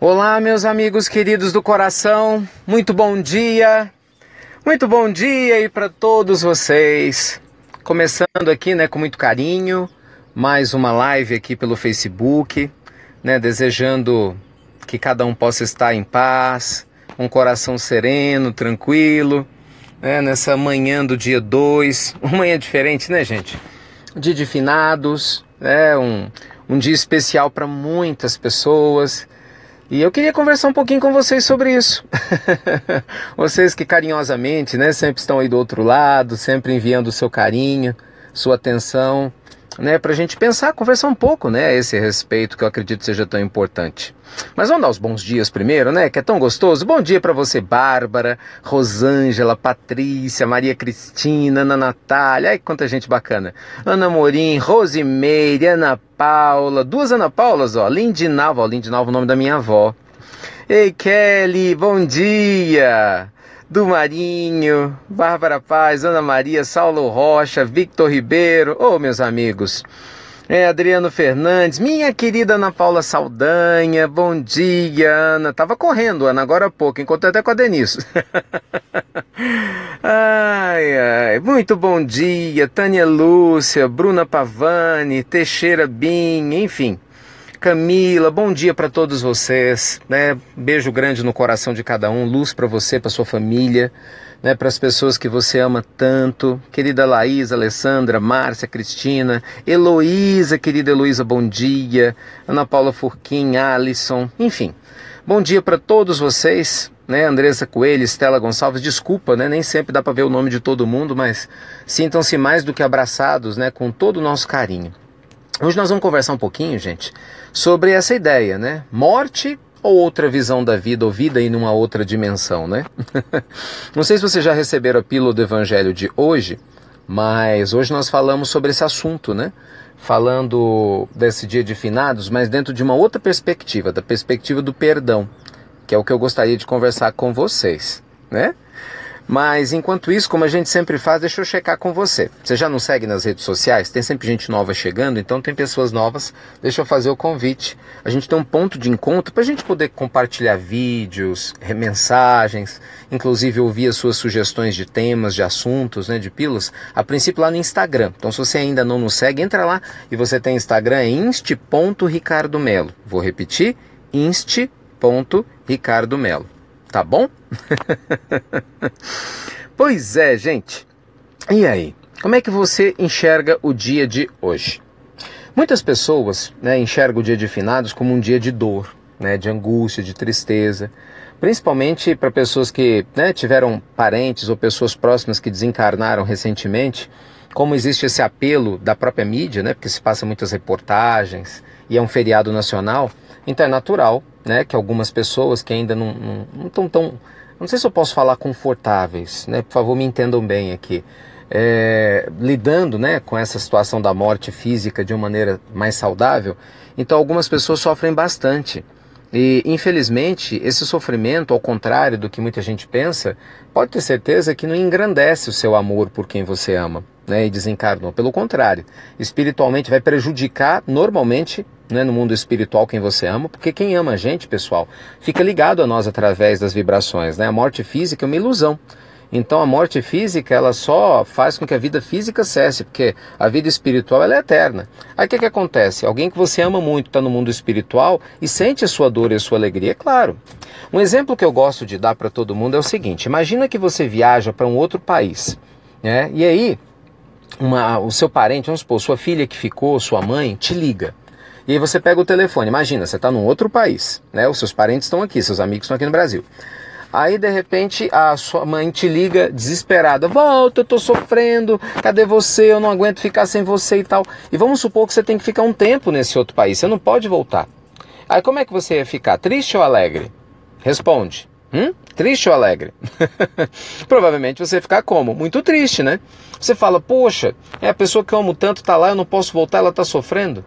Olá, meus amigos queridos do coração, muito bom dia, muito bom dia aí para todos vocês. Começando aqui, né, com muito carinho, mais uma live aqui pelo Facebook, né, desejando que cada um possa estar em paz, um coração sereno, tranquilo, né, nessa manhã do dia 2, uma manhã diferente, né, gente? Dia de finados, é né, um, um dia especial para muitas pessoas e eu queria conversar um pouquinho com vocês sobre isso. vocês que carinhosamente, né, sempre estão aí do outro lado, sempre enviando o seu carinho, sua atenção, né, para a gente pensar, conversar um pouco né, a esse respeito que eu acredito seja tão importante. Mas vamos dar os bons dias primeiro, né? Que é tão gostoso. Bom dia para você, Bárbara, Rosângela, Patrícia, Maria Cristina, Ana Natália. Ai, quanta gente bacana. Ana Morim, Rosimeire, Ana Paula. Duas Ana Paulas, ó. Lindinalva, ó, Lindinalva é o nome da minha avó. Ei, Kelly, bom dia do Marinho, Bárbara Paz, Ana Maria, Saulo Rocha, Victor Ribeiro, ô oh, meus amigos. É, Adriano Fernandes, minha querida Ana Paula Saldanha, bom dia, Ana. Tava correndo, Ana, agora há pouco, encontrei até com a Denise. ai, ai, muito bom dia, Tânia Lúcia, Bruna Pavani, Teixeira Bim, enfim. Camila, bom dia para todos vocês, né? Beijo grande no coração de cada um, luz para você, para sua família, né, para as pessoas que você ama tanto. Querida Laís, Alessandra, Márcia, Cristina, Heloísa, querida Heloísa, bom dia. Ana Paula Furquim, Alisson, enfim. Bom dia para todos vocês, né? Andressa Coelho, Estela Gonçalves, desculpa, né? Nem sempre dá para ver o nome de todo mundo, mas sintam-se mais do que abraçados, né? Com todo o nosso carinho. Hoje nós vamos conversar um pouquinho, gente, sobre essa ideia, né? Morte ou outra visão da vida, ou vida em uma outra dimensão, né? Não sei se vocês já receberam a pílula do evangelho de hoje, mas hoje nós falamos sobre esse assunto, né? Falando desse dia de finados, mas dentro de uma outra perspectiva, da perspectiva do perdão, que é o que eu gostaria de conversar com vocês, né? Mas enquanto isso, como a gente sempre faz, deixa eu checar com você. Você já não segue nas redes sociais? Tem sempre gente nova chegando, então tem pessoas novas. Deixa eu fazer o convite. A gente tem um ponto de encontro para a gente poder compartilhar vídeos, mensagens, inclusive ouvir as suas sugestões de temas, de assuntos, né, de pílulas. A princípio lá no Instagram. Então se você ainda não nos segue, entra lá e você tem Instagram é inst.ricardomelo. Vou repetir, inst.ricardomelo tá bom? pois é, gente. E aí? Como é que você enxerga o dia de hoje? Muitas pessoas né, enxergam o dia de finados como um dia de dor, né, de angústia, de tristeza, principalmente para pessoas que né, tiveram parentes ou pessoas próximas que desencarnaram recentemente. Como existe esse apelo da própria mídia, né, porque se passa muitas reportagens e é um feriado nacional, então é natural né, que algumas pessoas que ainda não, não, não estão tão. Não sei se eu posso falar confortáveis, né? Por favor, me entendam bem aqui. É, lidando né, com essa situação da morte física de uma maneira mais saudável, então algumas pessoas sofrem bastante. E infelizmente, esse sofrimento, ao contrário do que muita gente pensa, pode ter certeza que não engrandece o seu amor por quem você ama né, e desencarnou. Pelo contrário, espiritualmente vai prejudicar normalmente né, no mundo espiritual quem você ama, porque quem ama a gente, pessoal, fica ligado a nós através das vibrações. Né? A morte física é uma ilusão. Então a morte física ela só faz com que a vida física cesse, porque a vida espiritual ela é eterna. Aí o que, que acontece? Alguém que você ama muito está no mundo espiritual e sente a sua dor e a sua alegria, é claro. Um exemplo que eu gosto de dar para todo mundo é o seguinte: imagina que você viaja para um outro país, né? E aí uma, o seu parente, vamos supor, sua filha que ficou, sua mãe, te liga. E aí você pega o telefone, imagina, você está num outro país, né? Os seus parentes estão aqui, seus amigos estão aqui no Brasil. Aí de repente a sua mãe te liga desesperada: "Volta, eu tô sofrendo. Cadê você? Eu não aguento ficar sem você e tal". E vamos supor que você tem que ficar um tempo nesse outro país, você não pode voltar. Aí como é que você ia ficar? Triste ou alegre? Responde. Hum? Triste ou alegre? Provavelmente você ia ficar como? Muito triste, né? Você fala: "Poxa, é a pessoa que eu amo tanto tá lá, eu não posso voltar, ela tá sofrendo".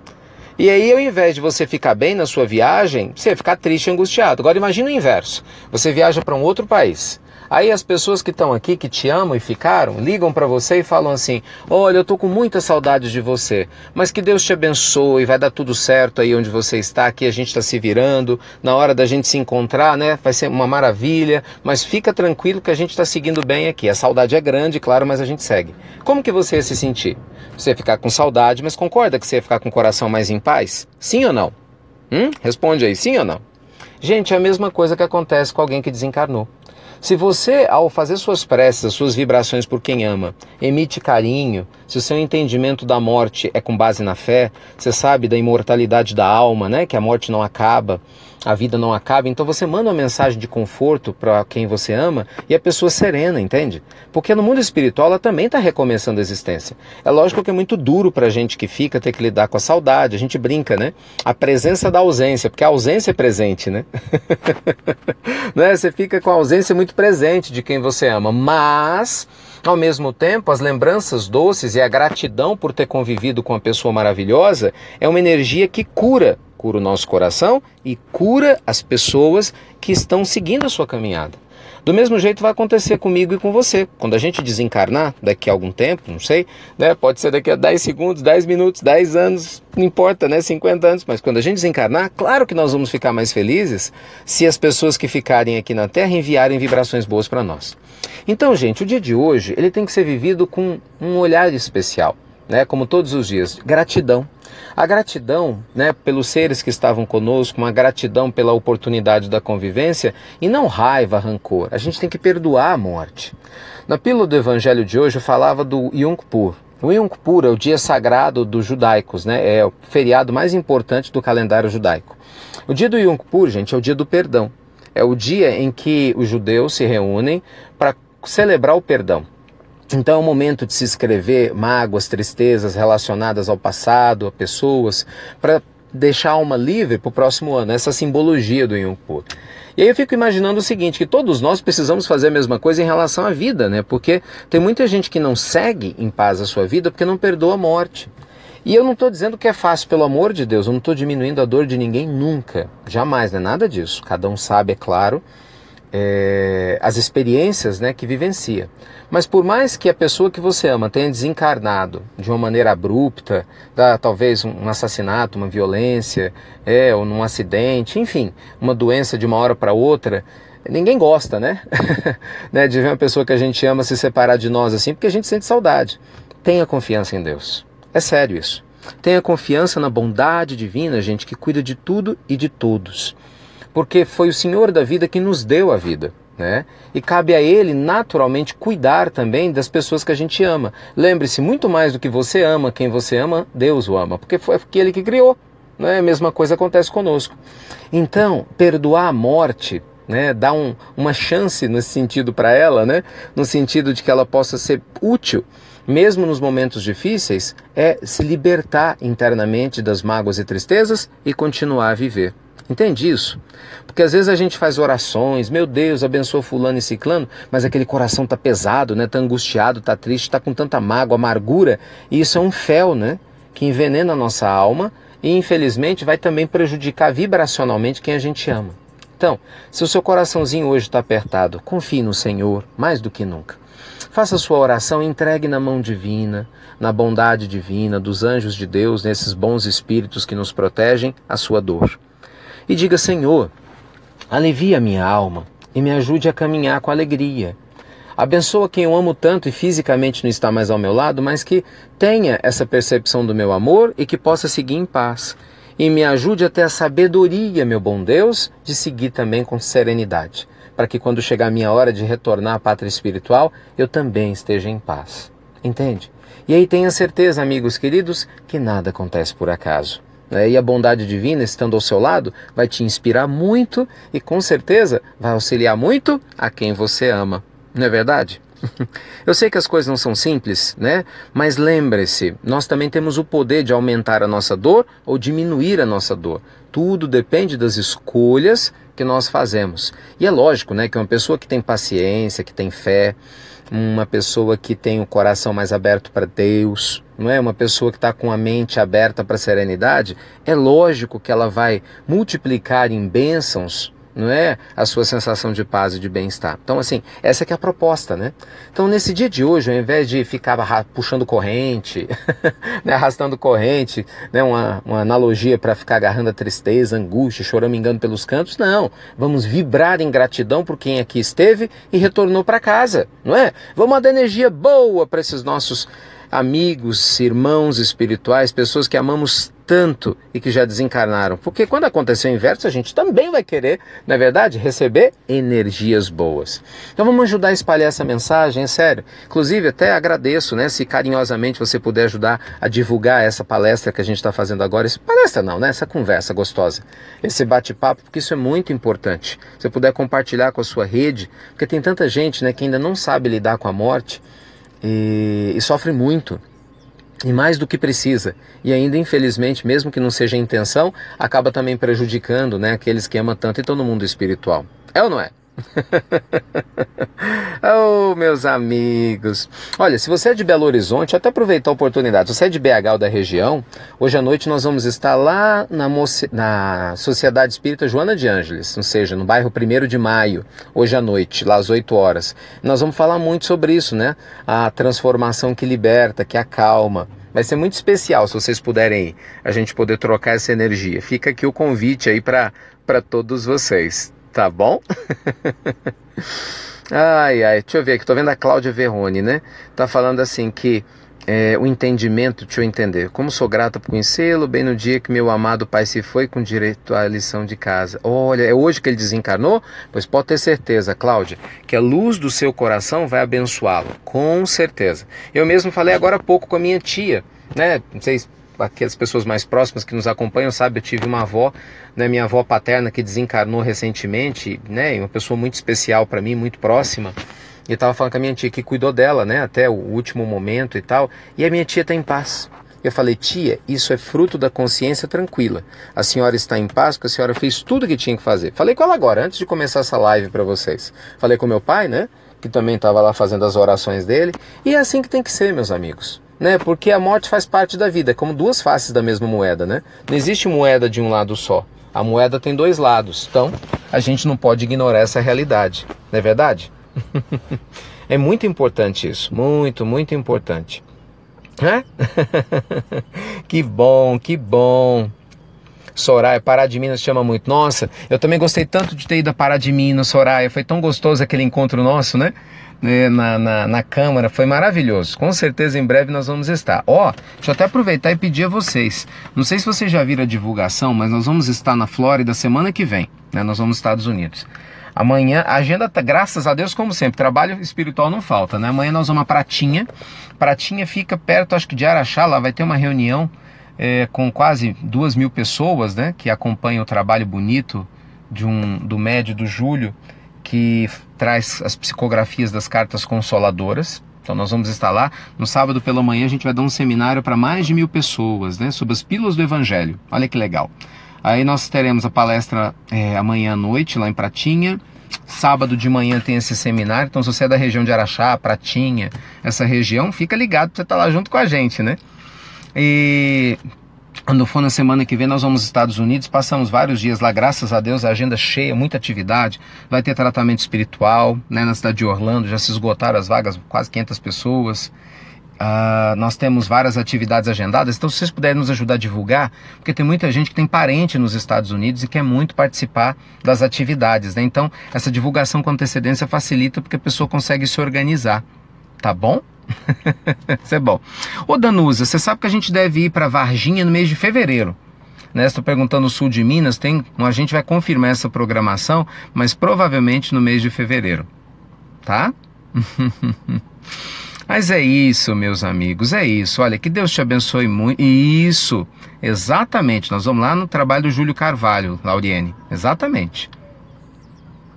E aí, ao invés de você ficar bem na sua viagem, você vai ficar triste e angustiado. Agora imagina o inverso. Você viaja para um outro país. Aí as pessoas que estão aqui, que te amam e ficaram, ligam para você e falam assim: Olha, eu tô com muita saudade de você, mas que Deus te abençoe, vai dar tudo certo aí onde você está, aqui a gente está se virando, na hora da gente se encontrar, né? Vai ser uma maravilha, mas fica tranquilo que a gente está seguindo bem aqui. A saudade é grande, claro, mas a gente segue. Como que você ia se sentir? Você ia ficar com saudade, mas concorda que você ia ficar com o coração mais em paz? Sim ou não? Hum? Responde aí, sim ou não? Gente, é a mesma coisa que acontece com alguém que desencarnou. Se você, ao fazer suas preces, as suas vibrações por quem ama, emite carinho, se o seu entendimento da morte é com base na fé, você sabe da imortalidade da alma, né? Que a morte não acaba a vida não acaba. Então você manda uma mensagem de conforto para quem você ama e a pessoa é serena, entende? Porque no mundo espiritual ela também está recomeçando a existência. É lógico que é muito duro para a gente que fica ter que lidar com a saudade. A gente brinca, né? A presença da ausência, porque a ausência é presente, né? né? Você fica com a ausência muito presente de quem você ama, mas ao mesmo tempo, as lembranças doces e a gratidão por ter convivido com uma pessoa maravilhosa é uma energia que cura cura o nosso coração e cura as pessoas que estão seguindo a sua caminhada. Do mesmo jeito vai acontecer comigo e com você. Quando a gente desencarnar, daqui a algum tempo, não sei, né? Pode ser daqui a 10 segundos, 10 minutos, 10 anos, não importa, né? 50 anos, mas quando a gente desencarnar, claro que nós vamos ficar mais felizes se as pessoas que ficarem aqui na Terra enviarem vibrações boas para nós. Então, gente, o dia de hoje, ele tem que ser vivido com um olhar especial né, como todos os dias, gratidão. A gratidão né, pelos seres que estavam conosco, uma gratidão pela oportunidade da convivência e não raiva, rancor. A gente tem que perdoar a morte. Na pílula do Evangelho de hoje eu falava do Yom Kippur, o Yom Kippur é o dia sagrado dos judaicos, né? É o feriado mais importante do calendário judaico. O dia do Yom Kippur, gente, é o dia do perdão. É o dia em que os judeus se reúnem para celebrar o perdão. Então é o momento de se escrever mágoas, tristezas relacionadas ao passado, a pessoas, para deixar a alma livre para o próximo ano. Essa simbologia do Yungpo. E aí eu fico imaginando o seguinte, que todos nós precisamos fazer a mesma coisa em relação à vida, né? Porque tem muita gente que não segue em paz a sua vida porque não perdoa a morte. E eu não estou dizendo que é fácil, pelo amor de Deus, eu não estou diminuindo a dor de ninguém nunca, jamais, né? Nada disso. Cada um sabe, é claro, é... as experiências né, que vivencia. Mas por mais que a pessoa que você ama tenha desencarnado de uma maneira abrupta, da, talvez um assassinato, uma violência, é, ou num acidente, enfim, uma doença de uma hora para outra, ninguém gosta, né? né? De ver uma pessoa que a gente ama se separar de nós assim, porque a gente sente saudade. Tenha confiança em Deus. É sério isso. Tenha confiança na bondade divina, gente, que cuida de tudo e de todos. Porque foi o Senhor da vida que nos deu a vida. Né? E cabe a ele naturalmente cuidar também das pessoas que a gente ama. Lembre-se, muito mais do que você ama, quem você ama, Deus o ama, porque foi aquele que criou. Né? A mesma coisa acontece conosco. Então, perdoar a morte, né? dar um, uma chance nesse sentido para ela, né? no sentido de que ela possa ser útil, mesmo nos momentos difíceis, é se libertar internamente das mágoas e tristezas e continuar a viver. Entende isso? Porque às vezes a gente faz orações, meu Deus, abençoa fulano e ciclano, mas aquele coração tá pesado, né? Tá angustiado, tá triste, tá com tanta mágoa, amargura, e isso é um fel, né? Que envenena a nossa alma e infelizmente vai também prejudicar vibracionalmente quem a gente ama. Então, se o seu coraçãozinho hoje está apertado, confie no Senhor mais do que nunca. Faça sua oração, entregue na mão divina, na bondade divina, dos anjos de Deus, nesses bons espíritos que nos protegem, a sua dor e diga: Senhor, alivia minha alma e me ajude a caminhar com alegria. Abençoa quem eu amo tanto e fisicamente não está mais ao meu lado, mas que tenha essa percepção do meu amor e que possa seguir em paz. E me ajude até a sabedoria, meu bom Deus, de seguir também com serenidade, para que quando chegar a minha hora de retornar à pátria espiritual, eu também esteja em paz. Entende? E aí tenha certeza, amigos queridos, que nada acontece por acaso né? e a bondade divina estando ao seu lado vai te inspirar muito e com certeza vai auxiliar muito a quem você ama. Não é verdade? Eu sei que as coisas não são simples, né? Mas lembre-se, nós também temos o poder de aumentar a nossa dor ou diminuir a nossa dor. Tudo depende das escolhas que nós fazemos. E é lógico, né, que uma pessoa que tem paciência, que tem fé, uma pessoa que tem o coração mais aberto para Deus, não é uma pessoa que está com a mente aberta para a serenidade, é lógico que ela vai multiplicar em bênçãos não é a sua sensação de paz e de bem-estar. Então, assim, essa que é a proposta, né? Então, nesse dia de hoje, ao invés de ficar puxando corrente, né, arrastando corrente, né, uma, uma analogia para ficar agarrando a tristeza, angústia, choramingando pelos cantos, não. Vamos vibrar em gratidão por quem aqui esteve e retornou para casa, não é? Vamos dar energia boa para esses nossos amigos, irmãos espirituais, pessoas que amamos tanto e que já desencarnaram. Porque quando acontecer o inverso, a gente também vai querer, na é verdade, receber energias boas. Então vamos ajudar a espalhar essa mensagem, é sério. Inclusive, até agradeço, né, se carinhosamente você puder ajudar a divulgar essa palestra que a gente está fazendo agora. Esse, palestra não, né? Essa conversa gostosa, esse bate-papo, porque isso é muito importante. Se você puder compartilhar com a sua rede, porque tem tanta gente, né, que ainda não sabe lidar com a morte e, e sofre muito e mais do que precisa. E ainda, infelizmente, mesmo que não seja a intenção, acaba também prejudicando né, aqueles que ama tanto e estão no mundo espiritual. É ou não é? oh, meus amigos. Olha, se você é de Belo Horizonte, até aproveitar a oportunidade. Se você é de BH ou da região, hoje à noite nós vamos estar lá na, na Sociedade Espírita Joana de Ângeles, ou seja, no bairro 1 de Maio, hoje à noite, lá às 8 horas. Nós vamos falar muito sobre isso, né? A transformação que liberta, que acalma. Vai ser muito especial se vocês puderem ir, a gente poder trocar essa energia. Fica aqui o convite aí para todos vocês tá bom? ai, ai, deixa eu ver aqui, tô vendo a Cláudia Verrone, né? Tá falando assim que é, o entendimento, deixa eu entender. Como sou grata por conhecê-lo, bem no dia que meu amado pai se foi com direito à lição de casa. Olha, é hoje que ele desencarnou? Pois pode ter certeza, Cláudia, que a luz do seu coração vai abençoá-lo, com certeza. Eu mesmo falei agora há pouco com a minha tia, né? Não sei se aquelas pessoas mais próximas que nos acompanham sabe eu tive uma avó, né, minha avó paterna que desencarnou recentemente, né, uma pessoa muito especial para mim, muito próxima. E eu tava falando com a minha tia que cuidou dela, né, até o último momento e tal. E a minha tia tá em paz. Eu falei, tia, isso é fruto da consciência tranquila. A senhora está em paz porque a senhora fez tudo que tinha que fazer. Falei com ela agora, antes de começar essa live para vocês. Falei com meu pai, né? Que também estava lá fazendo as orações dele. E é assim que tem que ser, meus amigos né? Porque a morte faz parte da vida, é como duas faces da mesma moeda, né? Não existe moeda de um lado só. A moeda tem dois lados. Então, a gente não pode ignorar essa realidade, não é verdade? é muito importante isso, muito, muito importante. Hã? que bom, que bom. Soraya, Pará de Minas chama muito. Nossa, eu também gostei tanto de ter ido a Pará de Minas, Soraya. Foi tão gostoso aquele encontro nosso, né? Né, na, na, na, Câmara, foi maravilhoso. Com certeza em breve nós vamos estar. Ó, oh, deixa eu até aproveitar e pedir a vocês. Não sei se vocês já viram a divulgação, mas nós vamos estar na Flórida semana que vem. Né? Nós vamos Estados Unidos. Amanhã, a agenda, tá, graças a Deus, como sempre, trabalho espiritual não falta, né? Amanhã nós vamos a Pratinha. Pratinha fica perto, acho que de Araxá, lá vai ter uma reunião é, com quase duas mil pessoas, né? Que acompanham o trabalho bonito de um, do médio do Júlio que traz as psicografias das cartas consoladoras. Então nós vamos estar lá. No sábado pela manhã a gente vai dar um seminário para mais de mil pessoas, né? Sobre as pílulas do Evangelho. Olha que legal. Aí nós teremos a palestra é, amanhã à noite lá em Pratinha. Sábado de manhã tem esse seminário. Então, se você é da região de Araxá, Pratinha, essa região, fica ligado você tá lá junto com a gente, né? E quando for na semana que vem, nós vamos aos Estados Unidos, passamos vários dias lá, graças a Deus, a agenda cheia, muita atividade. Vai ter tratamento espiritual, né, na cidade de Orlando, já se esgotaram as vagas, quase 500 pessoas. Uh, nós temos várias atividades agendadas, então se vocês puderem nos ajudar a divulgar, porque tem muita gente que tem parente nos Estados Unidos e quer muito participar das atividades, né? Então, essa divulgação com antecedência facilita porque a pessoa consegue se organizar, tá bom? Isso é bom. Ô Danusa, você sabe que a gente deve ir para Varginha no mês de fevereiro. Né, estou perguntando o sul de Minas, tem, a gente vai confirmar essa programação, mas provavelmente no mês de fevereiro. Tá? Mas é isso, meus amigos, é isso. Olha, que Deus te abençoe muito. Isso, exatamente. Nós vamos lá no trabalho do Júlio Carvalho, Lauriene. Exatamente.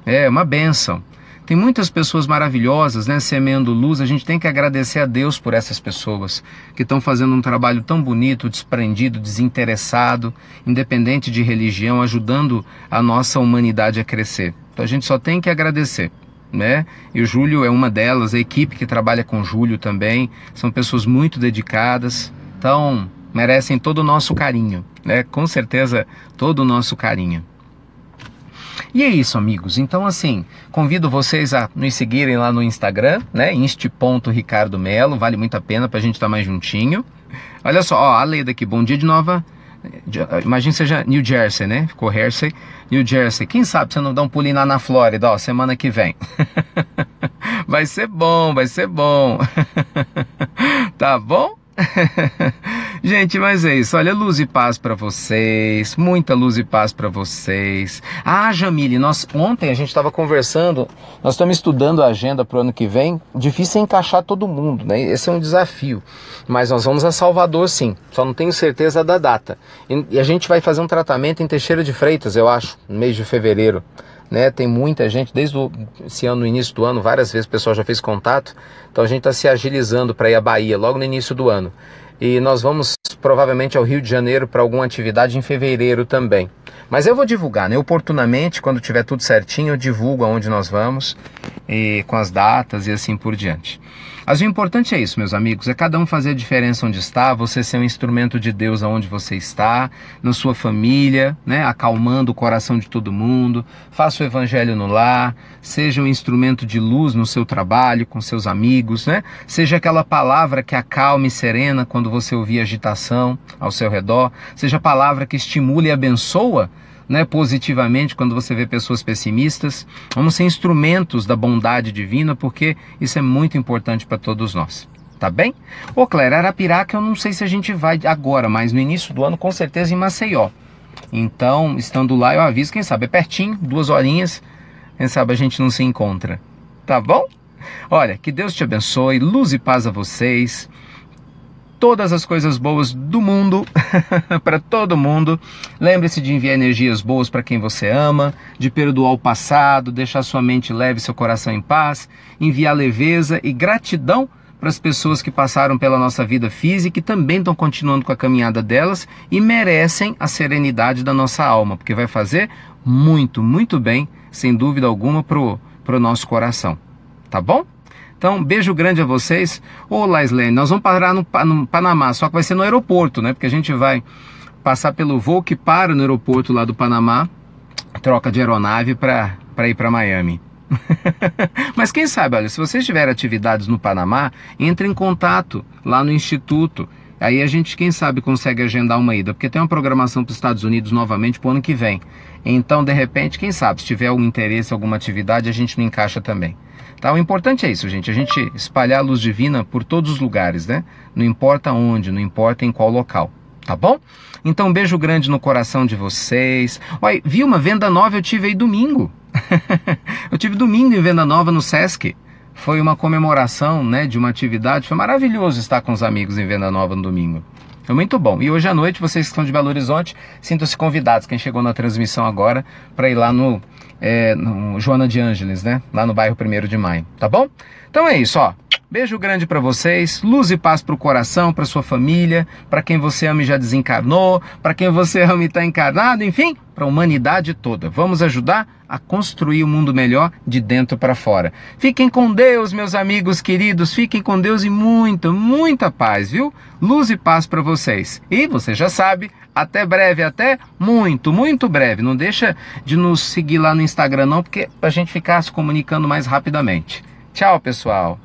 É uma benção. Tem muitas pessoas maravilhosas, né, semeando luz. A gente tem que agradecer a Deus por essas pessoas que estão fazendo um trabalho tão bonito, desprendido, desinteressado, independente de religião, ajudando a nossa humanidade a crescer. Então a gente só tem que agradecer. Né? E o Júlio é uma delas, a equipe que trabalha com o Júlio também, são pessoas muito dedicadas, então merecem todo o nosso carinho, né? Com certeza todo o nosso carinho. E é isso, amigos. Então, assim, convido vocês a nos seguirem lá no Instagram, né? inst.ricardomelo, vale muito a pena pra gente estar tá mais juntinho. Olha só, ó, a Leda aqui, bom dia de nova. Imagina seja New Jersey, né? Ficou Hersey, New Jersey. Quem sabe você não dá um pulinho lá na Flórida, ó, semana que vem. vai ser bom, vai ser bom. tá bom? Gente, mas é isso. Olha, luz e paz para vocês. Muita luz e paz para vocês. Ah, Jamile, nós ontem a gente estava conversando, nós estamos estudando a agenda para o ano que vem. Difícil é encaixar todo mundo, né? Esse é um desafio. Mas nós vamos a Salvador, sim. Só não tenho certeza da data. E a gente vai fazer um tratamento em Teixeira de Freitas, eu acho, no mês de fevereiro. Né? Tem muita gente, desde o, esse ano, no início do ano, várias vezes o pessoal já fez contato. Então a gente está se agilizando para ir à Bahia logo no início do ano e nós vamos provavelmente ao Rio de Janeiro para alguma atividade em fevereiro também. Mas eu vou divulgar, né? Oportunamente, quando tiver tudo certinho, eu divulgo aonde nós vamos e com as datas e assim por diante. Mas o importante é isso, meus amigos, é cada um fazer a diferença onde está, você ser um instrumento de Deus aonde você está, na sua família, né, acalmando o coração de todo mundo, faça o evangelho no lar, seja um instrumento de luz no seu trabalho, com seus amigos, né? Seja aquela palavra que acalme e serena quando você ouvir agitação coração, ao seu redor, seja palavra que estimule e abençoa né, positivamente quando você vê pessoas pessimistas. Vamos ser instrumentos da bondade divina, porque isso é muito importante para todos nós. Tá bem? Ô, Clara, Arapiraca, eu não sei se a gente vai agora, mas no início do ano, com certeza, em Maceió. Então, estando lá, eu aviso, quem sabe é pertinho, duas horinhas, quem sabe a gente não se encontra. Tá bom? Olha, que Deus te abençoe, luz e paz a vocês todas as coisas boas do mundo para todo mundo. Lembre-se de enviar energias boas para quem você ama, de perdoar o passado, deixar sua mente leve, seu coração em paz, enviar leveza e gratidão para as pessoas que passaram pela nossa vida física e também estão continuando com a caminhada delas e merecem a serenidade da nossa alma, porque vai fazer muito, muito bem, sem dúvida alguma, pro pro nosso coração. Tá bom? Então, beijo grande a vocês. Ô, Laislene, nós vamos parar no, no Panamá, só que vai ser no aeroporto, né? Porque a gente vai passar pelo voo que para no aeroporto lá do Panamá, troca de aeronave para ir para Miami. Mas quem sabe, olha, se vocês tiverem atividades no Panamá, entre em contato lá no Instituto. Aí a gente, quem sabe, consegue agendar uma ida, porque tem uma programação para os Estados Unidos novamente para o ano que vem. Então, de repente, quem sabe, se tiver algum interesse, alguma atividade, a gente não encaixa também. Tá? O importante é isso, gente, a gente espalhar a luz divina por todos os lugares, né? Não importa onde, não importa em qual local, tá bom? Então, um beijo grande no coração de vocês. Olha, vi uma venda nova, eu tive aí domingo. eu tive domingo em venda nova no Sesc. Foi uma comemoração, né, de uma atividade. Foi maravilhoso estar com os amigos em venda nova no domingo. Foi muito bom. E hoje à noite, vocês que estão de Belo Horizonte, sintam-se convidados, quem chegou na transmissão agora, para ir lá no, é, no Joana de Ângeles, né? Lá no bairro 1 de Maio, tá bom? Então é isso, ó. Beijo grande para vocês, luz e paz para o coração, para sua família, para quem você ama e já desencarnou, para quem você ama e está encarnado, enfim, para a humanidade toda. Vamos ajudar a construir um mundo melhor de dentro para fora. Fiquem com Deus, meus amigos queridos, fiquem com Deus e muita, muita paz, viu? Luz e paz para vocês. E você já sabe, até breve, até muito, muito breve. Não deixa de nos seguir lá no Instagram não, porque a gente ficar se comunicando mais rapidamente. Tchau, pessoal.